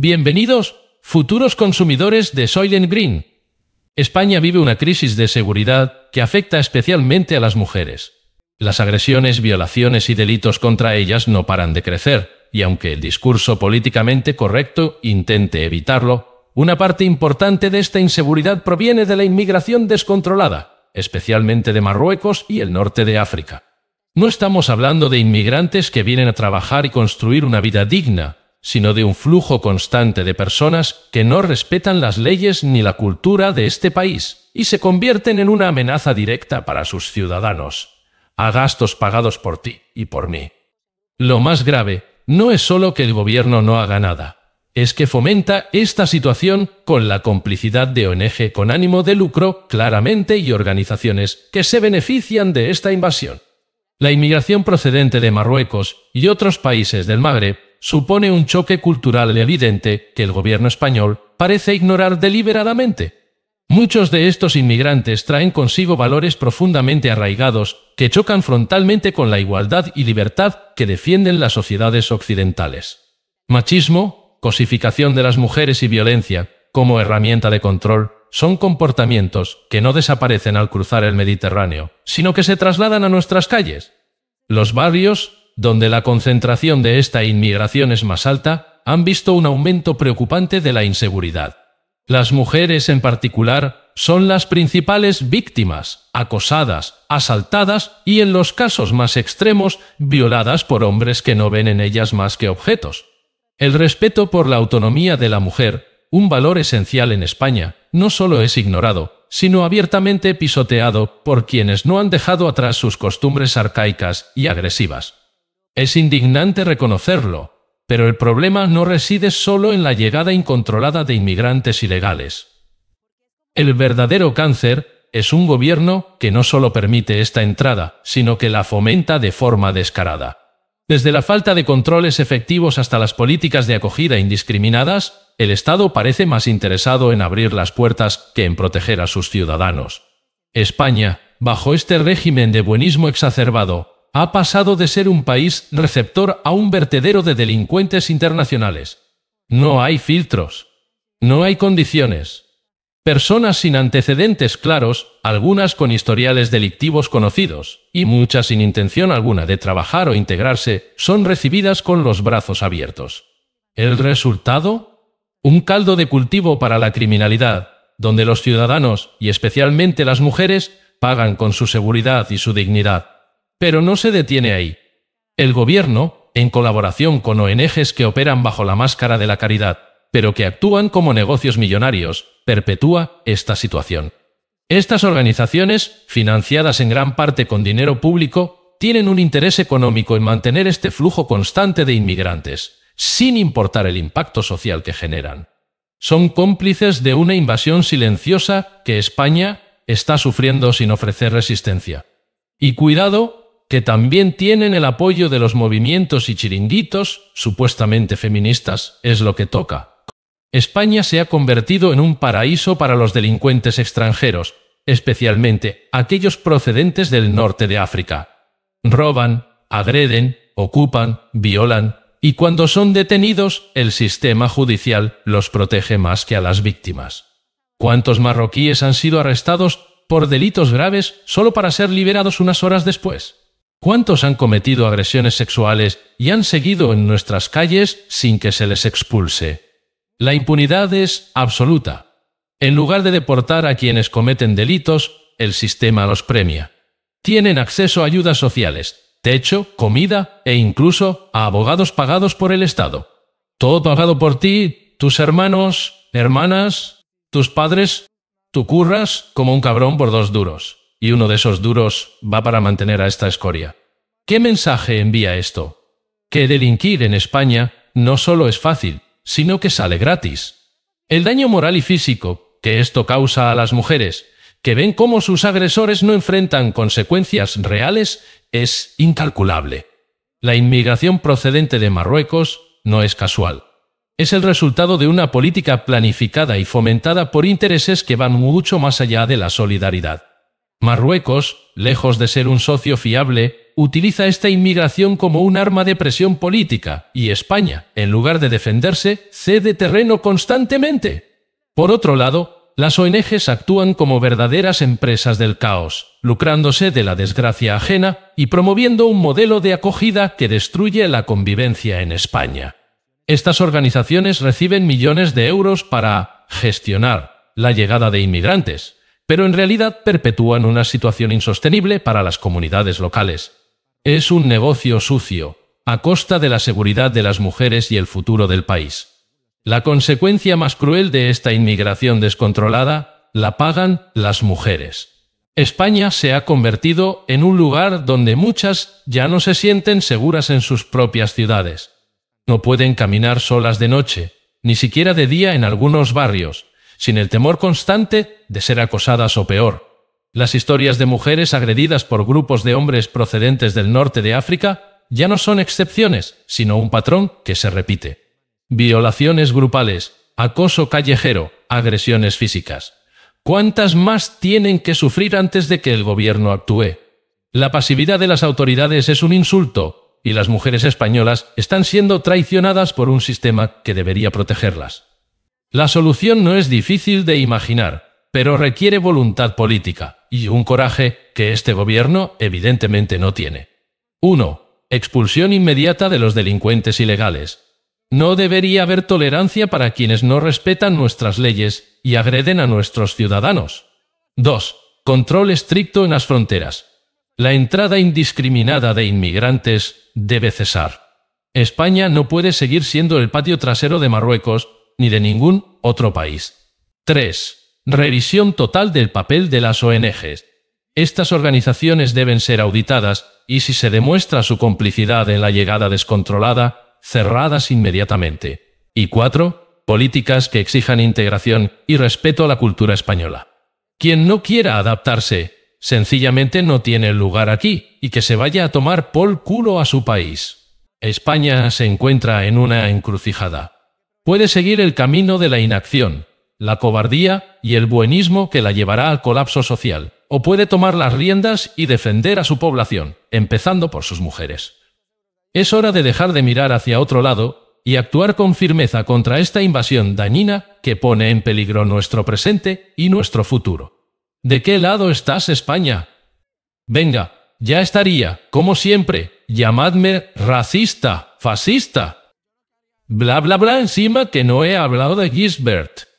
Bienvenidos, futuros consumidores de Soylent Green. España vive una crisis de seguridad que afecta especialmente a las mujeres. Las agresiones, violaciones y delitos contra ellas no paran de crecer, y aunque el discurso políticamente correcto intente evitarlo, una parte importante de esta inseguridad proviene de la inmigración descontrolada, especialmente de Marruecos y el norte de África. No estamos hablando de inmigrantes que vienen a trabajar y construir una vida digna, sino de un flujo constante de personas que no respetan las leyes ni la cultura de este país y se convierten en una amenaza directa para sus ciudadanos, a gastos pagados por ti y por mí. Lo más grave no es solo que el gobierno no haga nada, es que fomenta esta situación con la complicidad de ONG con ánimo de lucro claramente y organizaciones que se benefician de esta invasión. La inmigración procedente de Marruecos y otros países del Magreb supone un choque cultural evidente que el gobierno español parece ignorar deliberadamente. Muchos de estos inmigrantes traen consigo valores profundamente arraigados que chocan frontalmente con la igualdad y libertad que defienden las sociedades occidentales. Machismo, cosificación de las mujeres y violencia, como herramienta de control, son comportamientos que no desaparecen al cruzar el Mediterráneo, sino que se trasladan a nuestras calles. Los barrios, donde la concentración de esta inmigración es más alta, han visto un aumento preocupante de la inseguridad. Las mujeres en particular son las principales víctimas, acosadas, asaltadas y en los casos más extremos violadas por hombres que no ven en ellas más que objetos. El respeto por la autonomía de la mujer, un valor esencial en España, no solo es ignorado, sino abiertamente pisoteado por quienes no han dejado atrás sus costumbres arcaicas y agresivas. Es indignante reconocerlo, pero el problema no reside solo en la llegada incontrolada de inmigrantes ilegales. El verdadero cáncer es un gobierno que no solo permite esta entrada, sino que la fomenta de forma descarada. Desde la falta de controles efectivos hasta las políticas de acogida indiscriminadas, el Estado parece más interesado en abrir las puertas que en proteger a sus ciudadanos. España, bajo este régimen de buenismo exacerbado, ha pasado de ser un país receptor a un vertedero de delincuentes internacionales. No hay filtros. No hay condiciones. Personas sin antecedentes claros, algunas con historiales delictivos conocidos, y muchas sin intención alguna de trabajar o integrarse, son recibidas con los brazos abiertos. ¿El resultado? Un caldo de cultivo para la criminalidad, donde los ciudadanos, y especialmente las mujeres, pagan con su seguridad y su dignidad. Pero no se detiene ahí. El gobierno, en colaboración con ONGs que operan bajo la máscara de la caridad, pero que actúan como negocios millonarios, perpetúa esta situación. Estas organizaciones, financiadas en gran parte con dinero público, tienen un interés económico en mantener este flujo constante de inmigrantes, sin importar el impacto social que generan. Son cómplices de una invasión silenciosa que España está sufriendo sin ofrecer resistencia. Y cuidado, que también tienen el apoyo de los movimientos y chiringuitos, supuestamente feministas, es lo que toca. España se ha convertido en un paraíso para los delincuentes extranjeros, especialmente aquellos procedentes del norte de África. Roban, agreden, ocupan, violan, y cuando son detenidos, el sistema judicial los protege más que a las víctimas. ¿Cuántos marroquíes han sido arrestados por delitos graves solo para ser liberados unas horas después? ¿Cuántos han cometido agresiones sexuales y han seguido en nuestras calles sin que se les expulse? La impunidad es absoluta. En lugar de deportar a quienes cometen delitos, el sistema los premia. Tienen acceso a ayudas sociales, techo, comida e incluso a abogados pagados por el Estado. Todo pagado por ti, tus hermanos, hermanas, tus padres, tú curras como un cabrón por dos duros y uno de esos duros va para mantener a esta escoria. ¿Qué mensaje envía esto? Que delinquir en España no solo es fácil, sino que sale gratis. El daño moral y físico que esto causa a las mujeres, que ven cómo sus agresores no enfrentan consecuencias reales, es incalculable. La inmigración procedente de Marruecos no es casual. Es el resultado de una política planificada y fomentada por intereses que van mucho más allá de la solidaridad. Marruecos, lejos de ser un socio fiable, utiliza esta inmigración como un arma de presión política, y España, en lugar de defenderse, cede terreno constantemente. Por otro lado, las ONGs actúan como verdaderas empresas del caos, lucrándose de la desgracia ajena y promoviendo un modelo de acogida que destruye la convivencia en España. Estas organizaciones reciben millones de euros para gestionar la llegada de inmigrantes, pero en realidad perpetúan una situación insostenible para las comunidades locales. Es un negocio sucio, a costa de la seguridad de las mujeres y el futuro del país. La consecuencia más cruel de esta inmigración descontrolada la pagan las mujeres. España se ha convertido en un lugar donde muchas ya no se sienten seguras en sus propias ciudades. No pueden caminar solas de noche, ni siquiera de día en algunos barrios, sin el temor constante de ser acosadas o peor. Las historias de mujeres agredidas por grupos de hombres procedentes del norte de África ya no son excepciones, sino un patrón que se repite. Violaciones grupales, acoso callejero, agresiones físicas. ¿Cuántas más tienen que sufrir antes de que el gobierno actúe? La pasividad de las autoridades es un insulto, y las mujeres españolas están siendo traicionadas por un sistema que debería protegerlas. La solución no es difícil de imaginar, pero requiere voluntad política y un coraje que este gobierno evidentemente no tiene. 1. Expulsión inmediata de los delincuentes ilegales. No debería haber tolerancia para quienes no respetan nuestras leyes y agreden a nuestros ciudadanos. 2. Control estricto en las fronteras. La entrada indiscriminada de inmigrantes debe cesar. España no puede seguir siendo el patio trasero de Marruecos ni de ningún otro país. 3. Revisión total del papel de las ONGs. Estas organizaciones deben ser auditadas y si se demuestra su complicidad en la llegada descontrolada, cerradas inmediatamente. Y 4. Políticas que exijan integración y respeto a la cultura española. Quien no quiera adaptarse, sencillamente no tiene lugar aquí y que se vaya a tomar por culo a su país. España se encuentra en una encrucijada puede seguir el camino de la inacción, la cobardía y el buenismo que la llevará al colapso social, o puede tomar las riendas y defender a su población, empezando por sus mujeres. Es hora de dejar de mirar hacia otro lado y actuar con firmeza contra esta invasión dañina que pone en peligro nuestro presente y nuestro futuro. ¿De qué lado estás, España? Venga, ya estaría, como siempre, llamadme racista, fascista, Bla, bla, bla, encima que no he hablado de Gisbert.